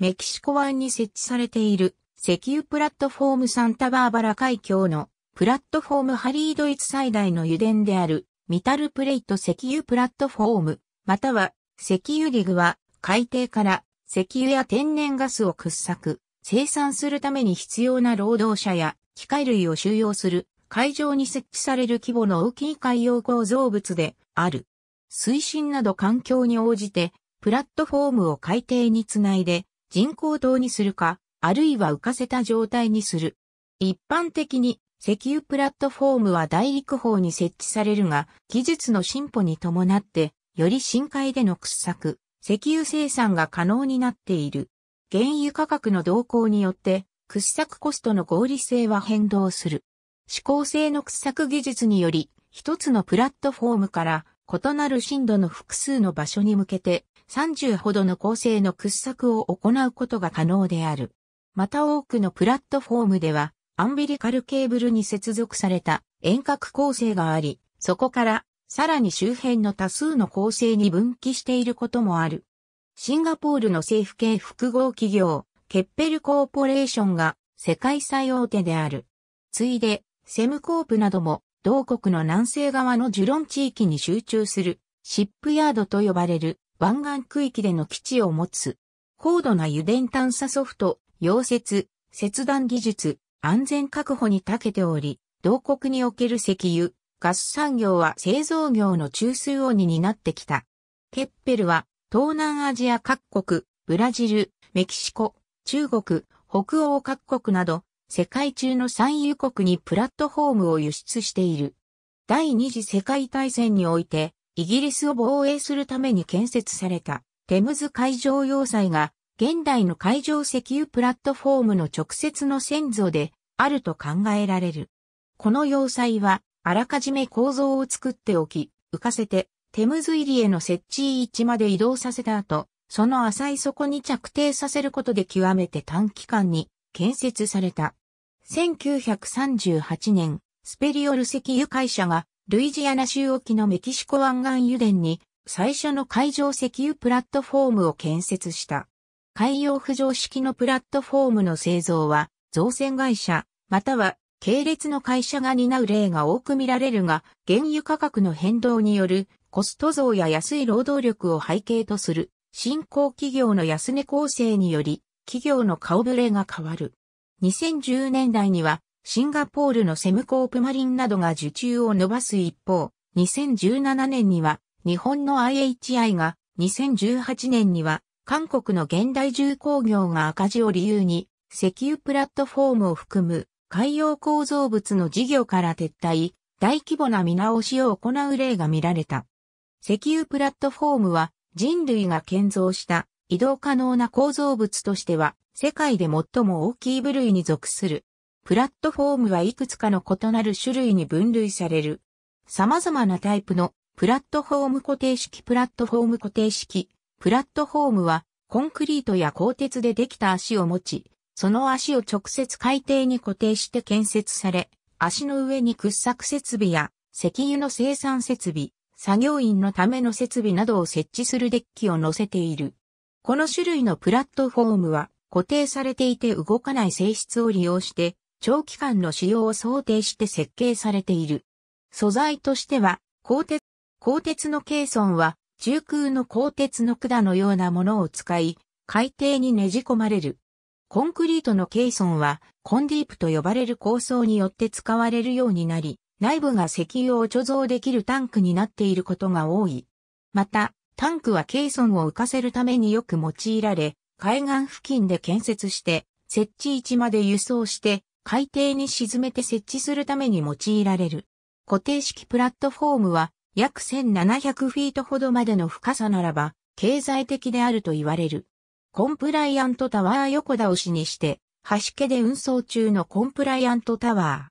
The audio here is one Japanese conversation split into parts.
メキシコ湾に設置されている石油プラットフォームサンタバーバラ海峡のプラットフォームハリードイツ最大の油田であるミタルプレイト石油プラットフォーム、または石油リグは海底から石油や天然ガスを掘削、生産するために必要な労働者や機械類を収容する海上に設置される規模の大きい海洋構造物である。水深など環境に応じてプラットフォームを海底につないで人工島にするか、あるいは浮かせた状態にする。一般的に石油プラットフォームは大陸方に設置されるが、技術の進歩に伴って、より深海での掘削、石油生産が可能になっている。原油価格の動向によって、掘削コストの合理性は変動する。指向性の掘削技術により、一つのプラットフォームから異なる深度の複数の場所に向けて30ほどの構成の掘削を行うことが可能である。また多くのプラットフォームでは、アンビリカルケーブルに接続された遠隔構成があり、そこからさらに周辺の多数の構成に分岐していることもある。シンガポールの政府系複合企業、ケッペルコーポレーションが世界最大手である。ついで、セムコープなども同国の南西側のジュロン地域に集中するシップヤードと呼ばれる湾岸区域での基地を持つ、高度な油田探査ソフト、溶接、切断技術、安全確保に長けており、同国における石油、ガス産業は製造業の中枢を担ってきた。ケッペルは東南アジア各国、ブラジル、メキシコ、中国、北欧各国など、世界中の産油国にプラットフォームを輸出している。第二次世界大戦において、イギリスを防衛するために建設されたテムズ海上要塞が現代の海上石油プラットフォームの直接の先祖であると考えられる。この要塞はあらかじめ構造を作っておき、浮かせてテムズ入りへの設置位置まで移動させた後、その浅い底に着底させることで極めて短期間に建設された。1938年、スペリオル石油会社がルイジアナ州沖のメキシコ湾岸油田に最初の海上石油プラットフォームを建設した。海洋浮上式のプラットフォームの製造は造船会社、または系列の会社が担う例が多く見られるが、原油価格の変動によるコスト増や安い労働力を背景とする新興企業の安値構成により企業の顔ぶれが変わる。2010年代にはシンガポールのセムコープマリンなどが受注を伸ばす一方、2017年には日本の IHI が、2018年には韓国の現代重工業が赤字を理由に、石油プラットフォームを含む海洋構造物の事業から撤退、大規模な見直しを行う例が見られた。石油プラットフォームは人類が建造した移動可能な構造物としては世界で最も大きい部類に属するプラットフォームはいくつかの異なる種類に分類される。様々なタイプのプラットフォーム固定式プラットフォーム固定式。プラットフォームはコンクリートや鋼鉄でできた足を持ち、その足を直接海底に固定して建設され、足の上に掘削設備や石油の生産設備、作業員のための設備などを設置するデッキを載せている。この種類のプラットフォームは固定されていて動かない性質を利用して長期間の使用を想定して設計されている。素材としては、鋼鉄、鋼鉄のケーソンは、中空の鋼鉄の管のようなものを使い、海底にねじ込まれる。コンクリートのケーソンは、コンディープと呼ばれる構想によって使われるようになり、内部が石油を貯蔵できるタンクになっていることが多い。また、タンクはケーソンを浮かせるためによく用いられ、海岸付近で建設して、設置位置まで輸送して、海底に沈めて設置するために用いられる。固定式プラットフォームは約1700フィートほどまでの深さならば経済的であると言われる。コンプライアントタワー横倒しにして、端家で運送中のコンプライアントタワー。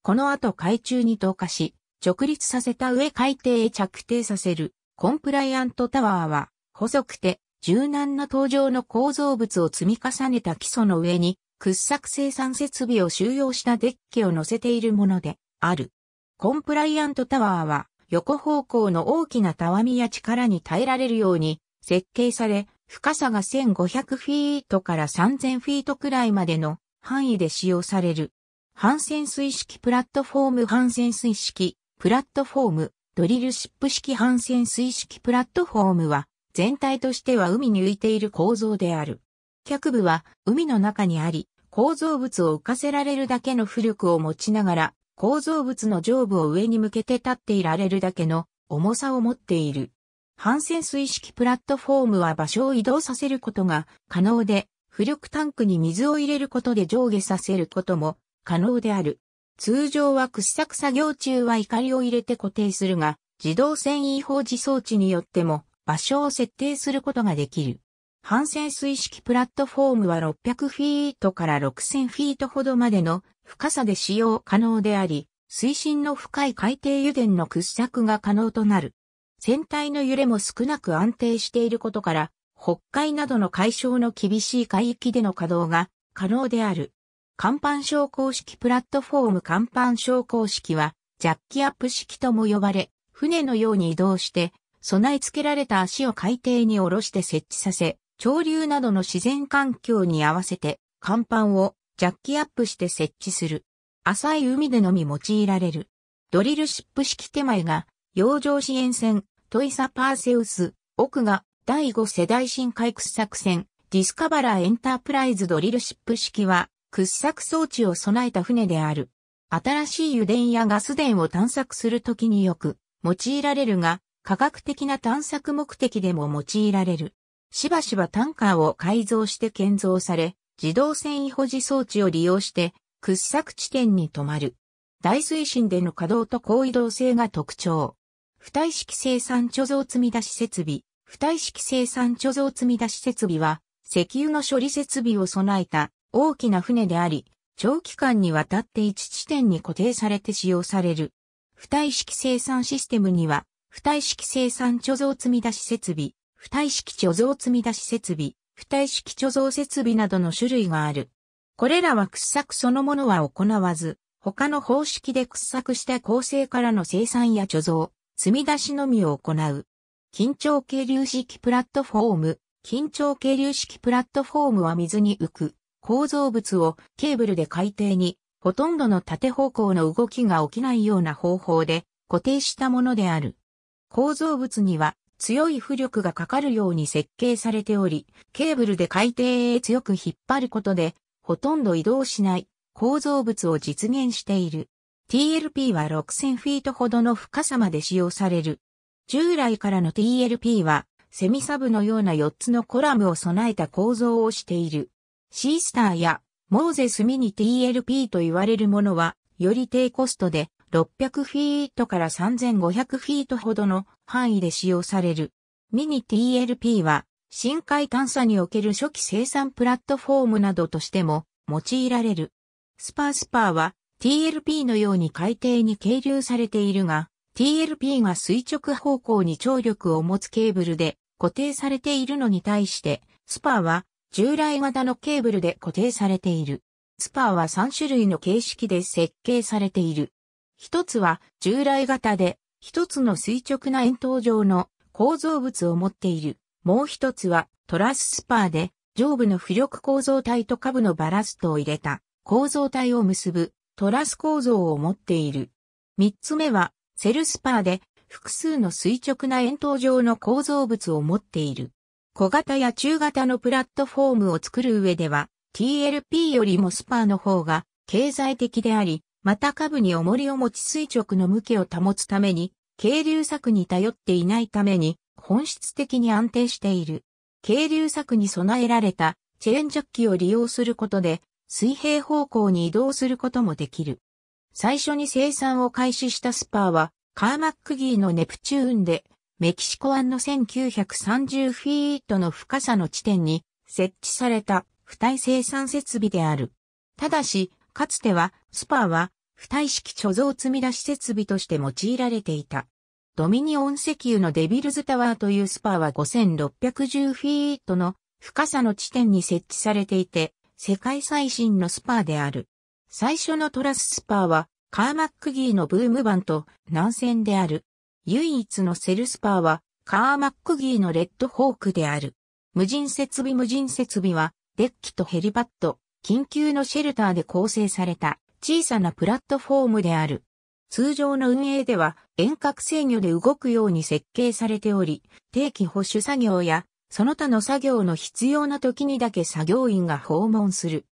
この後海中に投下し、直立させた上海底へ着底させるコンプライアントタワーは、細くて柔軟な搭乗の構造物を積み重ねた基礎の上に掘削生産設備を収容したデッキを載せているものである。コンプライアントタワーは横方向の大きなたわみや力に耐えられるように設計され、深さが1500フィートから3000フィートくらいまでの範囲で使用される。反潜水式プラットフォーム反潜水式プラットフォームドリルシップ式反潜水式プラットフォームは全体としては海に浮いている構造である。脚部は海の中にあり、構造物を浮かせられるだけの浮力を持ちながら、構造物の上部を上に向けて立っていられるだけの重さを持っている。反潜水式プラットフォームは場所を移動させることが可能で、浮力タンクに水を入れることで上下させることも可能である。通常は掘削作業中は怒を入れて固定するが、自動繊維放置装置によっても場所を設定することができる。反潜水式プラットフォームは600フィートから6000フィートほどまでの深さで使用可能であり、水深の深い海底油田の掘削が可能となる。船体の揺れも少なく安定していることから、北海などの海床の厳しい海域での稼働が可能である。甲板昇降式プラットフォーム甲板昇降式は、ジャッキアップ式とも呼ばれ、船のように移動して、備え付けられた足を海底に下ろして設置させ、潮流などの自然環境に合わせて、甲板をジャッキアップして設置する。浅い海でのみ用いられる。ドリルシップ式手前が、洋上支援船、トイサパーセウス、奥が、第5世代新海掘作船、ディスカバラーエンタープライズドリルシップ式は、掘削装置を備えた船である。新しい油田やガス田を探索するときによく用いられるが、科学的な探索目的でも用いられる。しばしばタンカーを改造して建造され、自動繊維保持装置を利用して掘削地点に止まる。大水深での稼働と高移動性が特徴。不体式生産貯蔵積み出し設備。不体式生産貯蔵積み出し設備は、石油の処理設備を備えた大きな船であり、長期間にわたって一地点に固定されて使用される。不体式生産システムには、不体式生産貯蔵積み出し設備、不対式貯蔵積み出し設備、不対式貯蔵設備などの種類がある。これらは掘削そのものは行わず、他の方式で掘削した構成からの生産や貯蔵、積み出しのみを行う。緊張係流式プラットフォーム。緊張係流式プラットフォームは水に浮く構造物をケーブルで海底にほとんどの縦方向の動きが起きないような方法で固定したものである。構造物には強い浮力がかかるように設計されており、ケーブルで海底へ強く引っ張ることで、ほとんど移動しない構造物を実現している。TLP は6000フィートほどの深さまで使用される。従来からの TLP は、セミサブのような4つのコラムを備えた構造をしている。シースターやモーゼスミニ TLP と言われるものは、より低コストで600フィートから3500フィートほどの範囲で使用される。ミニ TLP は深海探査における初期生産プラットフォームなどとしても用いられる。スパースパーは TLP のように海底に係留されているが、TLP が垂直方向に張力を持つケーブルで固定されているのに対して、スパーは従来型のケーブルで固定されている。スパーは3種類の形式で設計されている。一つは従来型で、一つの垂直な円筒状の構造物を持っている。もう一つはトラススパーで、上部の浮力構造体と下部のバラストを入れた構造体を結ぶトラス構造を持っている。三つ目はセルスパーで複数の垂直な円筒状の構造物を持っている。小型や中型のプラットフォームを作る上では TLP よりもスパーの方が経済的であり、また下部に重りを持ち垂直の向きを保つために、軽流作に頼っていないために、本質的に安定している。軽流作に備えられたチェーンジャッキを利用することで、水平方向に移動することもできる。最初に生産を開始したスパーは、カーマックギーのネプチューンで、メキシコ湾の1930フィートの深さの地点に設置された付帯生産設備である。ただし、かつては、スパーは、不対式貯蔵積み出し設備として用いられていた。ドミニオン石油のデビルズタワーというスパーは5610フィートの深さの地点に設置されていて、世界最新のスパーである。最初のトラススパーは、カーマックギーのブーム版と南線である。唯一のセルスパーは、カーマックギーのレッドホークである。無人設備無人設備は、デッキとヘリパッド、緊急のシェルターで構成された小さなプラットフォームである。通常の運営では遠隔制御で動くように設計されており、定期保守作業やその他の作業の必要な時にだけ作業員が訪問する。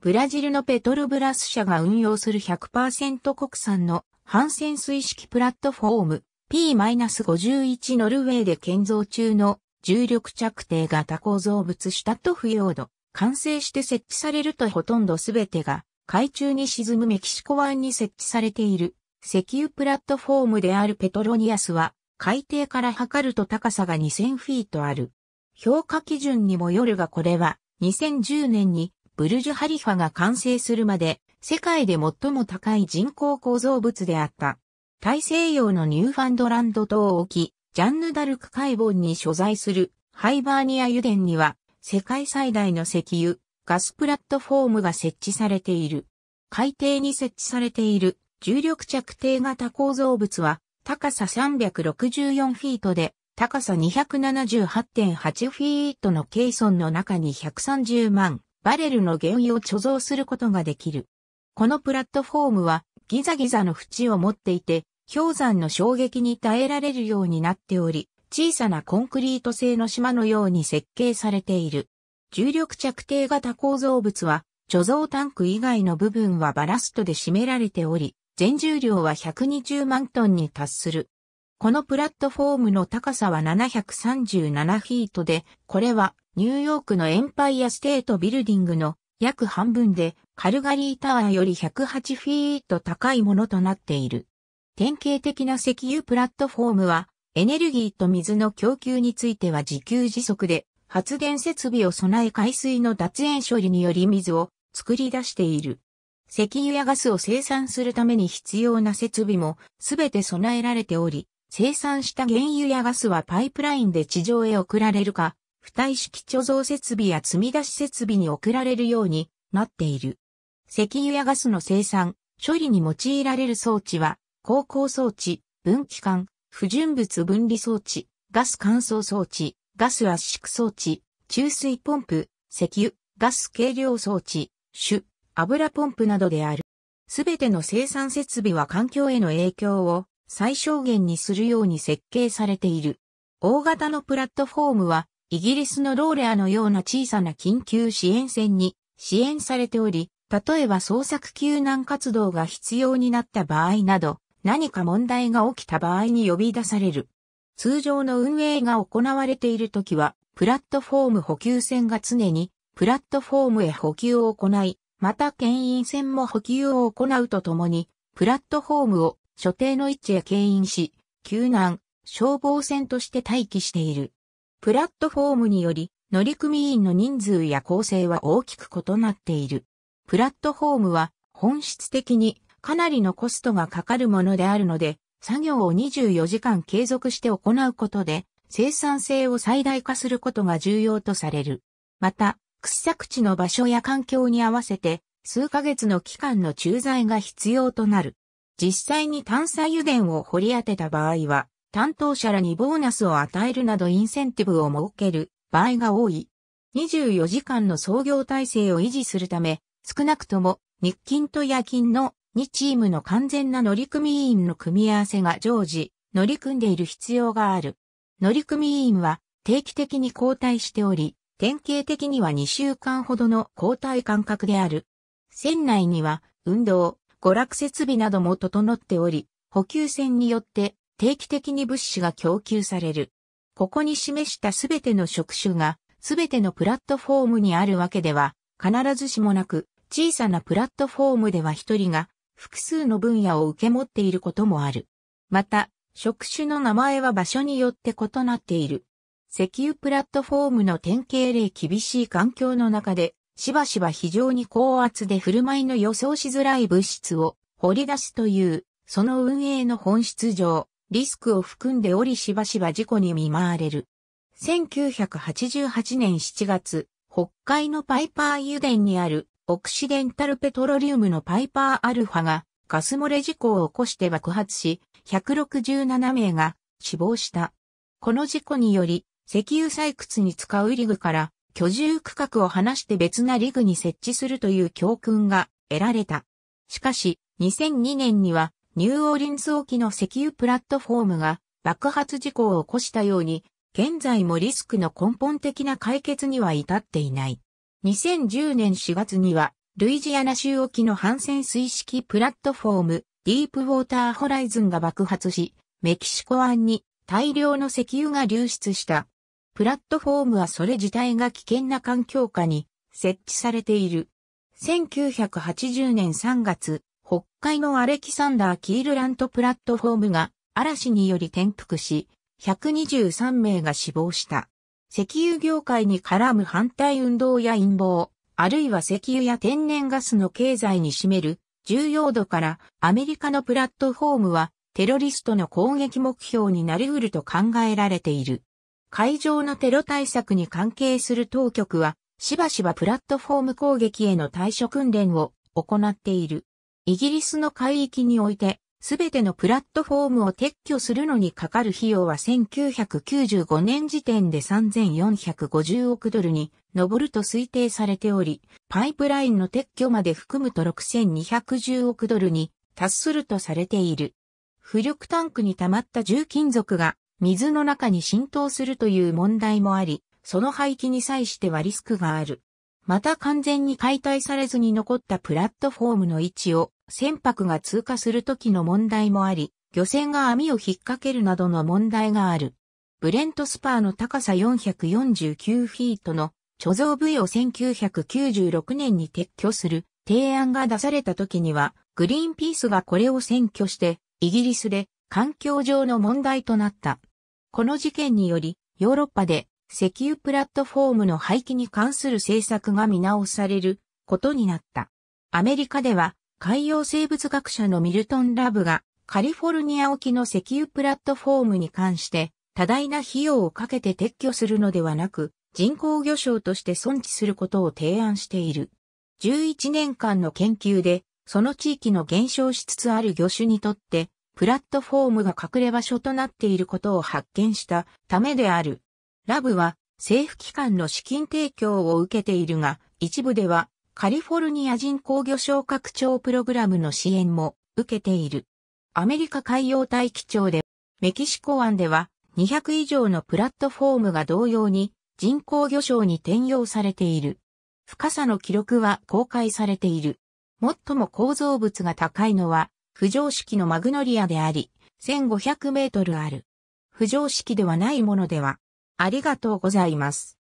ブラジルのペトロブラス社が運用する100%国産の反潜水式プラットフォーム P-51 ノルウェーで建造中の重力着底型構造物シュタットフヨード完成して設置されるとほとんどすべてが海中に沈むメキシコ湾に設置されている石油プラットフォームであるペトロニアスは海底から測ると高さが2000フィートある。評価基準にもよるがこれは2010年にブルジュハリファが完成するまで世界で最も高い人工構造物であった。大西洋のニューファンドランド島沖、ジャンヌダルク海盆に所在するハイバーニア油田には世界最大の石油、ガスプラットフォームが設置されている。海底に設置されている重力着底型構造物は高さ364フィートで高さ278.8フィートのケイソンの中に130万バレルの原油を貯蔵することができる。このプラットフォームはギザギザの縁を持っていて氷山の衝撃に耐えられるようになっており、小さなコンクリート製の島のように設計されている。重力着底型構造物は、貯蔵タンク以外の部分はバラストで占められており、全重量は120万トンに達する。このプラットフォームの高さは737フィートで、これはニューヨークのエンパイアステートビルディングの約半分で、カルガリータワーより108フィート高いものとなっている。典型的な石油プラットフォームは、エネルギーと水の供給については自給自足で、発電設備を備え海水の脱塩処理により水を作り出している。石油やガスを生産するために必要な設備もすべて備えられており、生産した原油やガスはパイプラインで地上へ送られるか、付帯式貯蔵設備や積み出し設備に送られるようになっている。石油やガスの生産、処理に用いられる装置は、航行装置、分岐管、不純物分離装置、ガス乾燥装置、ガス圧縮装置、注水ポンプ、石油、ガス軽量装置、種、油ポンプなどである。すべての生産設備は環境への影響を最小限にするように設計されている。大型のプラットフォームは、イギリスのローレアのような小さな緊急支援船に支援されており、例えば捜索救難活動が必要になった場合など、何か問題が起きた場合に呼び出される。通常の運営が行われているときは、プラットフォーム補給船が常に、プラットフォームへ補給を行い、また牽引船も補給を行うとともに、プラットフォームを所定の位置へ牽引し、救難、消防船として待機している。プラットフォームにより、乗組員の人数や構成は大きく異なっている。プラットフォームは本質的にかなりのコストがかかるものであるので、作業を24時間継続して行うことで、生産性を最大化することが重要とされる。また、掘削地の場所や環境に合わせて、数ヶ月の期間の駐在が必要となる。実際に探査油田を掘り当てた場合は、担当者らにボーナスを与えるなどインセンティブを設ける場合が多い。24時間の操業体制を維持するため、少なくとも日勤と夜勤の2チームの完全な乗組員の組み合わせが常時、乗り組んでいる必要がある。乗組員は定期的に交代しており、典型的には2週間ほどの交代間隔である。船内には運動、娯楽設備なども整っており、補給船によって定期的に物資が供給される。ここに示したすべての職種が、すべてのプラットフォームにあるわけでは、必ずしもなく、小さなプラットフォームでは一人が複数の分野を受け持っていることもある。また、職種の名前は場所によって異なっている。石油プラットフォームの典型例厳しい環境の中で、しばしば非常に高圧で振る舞いの予想しづらい物質を掘り出すという、その運営の本質上、リスクを含んでおりしばしば事故に見舞われる。1988年7月、北海のパイパー油田にあるオクシデンタルペトロリウムのパイパーアルファがガス漏れ事故を起こして爆発し、167名が死亡した。この事故により、石油採掘に使うリグから居住区画を離して別なリグに設置するという教訓が得られた。しかし、2002年にはニューオーリンズ沖の石油プラットフォームが爆発事故を起こしたように、現在もリスクの根本的な解決には至っていない。2010年4月には、ルイジアナ州沖の反潜水式プラットフォーム、ディープウォーターホライズンが爆発し、メキシコ湾に大量の石油が流出した。プラットフォームはそれ自体が危険な環境下に設置されている。1980年3月、北海のアレキサンダー・キールラントプラットフォームが嵐により転覆し、123名が死亡した。石油業界に絡む反対運動や陰謀、あるいは石油や天然ガスの経済に占める重要度からアメリカのプラットフォームはテロリストの攻撃目標になりうると考えられている。会場のテロ対策に関係する当局はしばしばプラットフォーム攻撃への対処訓練を行っている。イギリスの海域においてすべてのプラットフォームを撤去するのにかかる費用は1995年時点で3450億ドルに上ると推定されており、パイプラインの撤去まで含むと6210億ドルに達するとされている。浮力タンクに溜まった重金属が水の中に浸透するという問題もあり、その廃棄に際してはリスクがある。また完全に解体されずに残ったプラットフォームの位置を船舶が通過する時の問題もあり、漁船が網を引っ掛けるなどの問題がある。ブレントスパーの高さ449フィートの貯蔵部位を1996年に撤去する提案が出された時には、グリーンピースがこれを占拠して、イギリスで環境上の問題となった。この事件により、ヨーロッパで石油プラットフォームの廃棄に関する政策が見直されることになった。アメリカでは海洋生物学者のミルトン・ラブがカリフォルニア沖の石油プラットフォームに関して多大な費用をかけて撤去するのではなく人工魚礁として存置することを提案している。11年間の研究でその地域の減少しつつある魚種にとってプラットフォームが隠れ場所となっていることを発見したためである。ラブは政府機関の資金提供を受けているが、一部ではカリフォルニア人工魚礁拡張プログラムの支援も受けている。アメリカ海洋大気庁で、メキシコ湾では200以上のプラットフォームが同様に人工魚礁に転用されている。深さの記録は公開されている。最も構造物が高いのは、浮上式のマグノリアであり、1500メートルある。浮上式ではないものでは。ありがとうございます。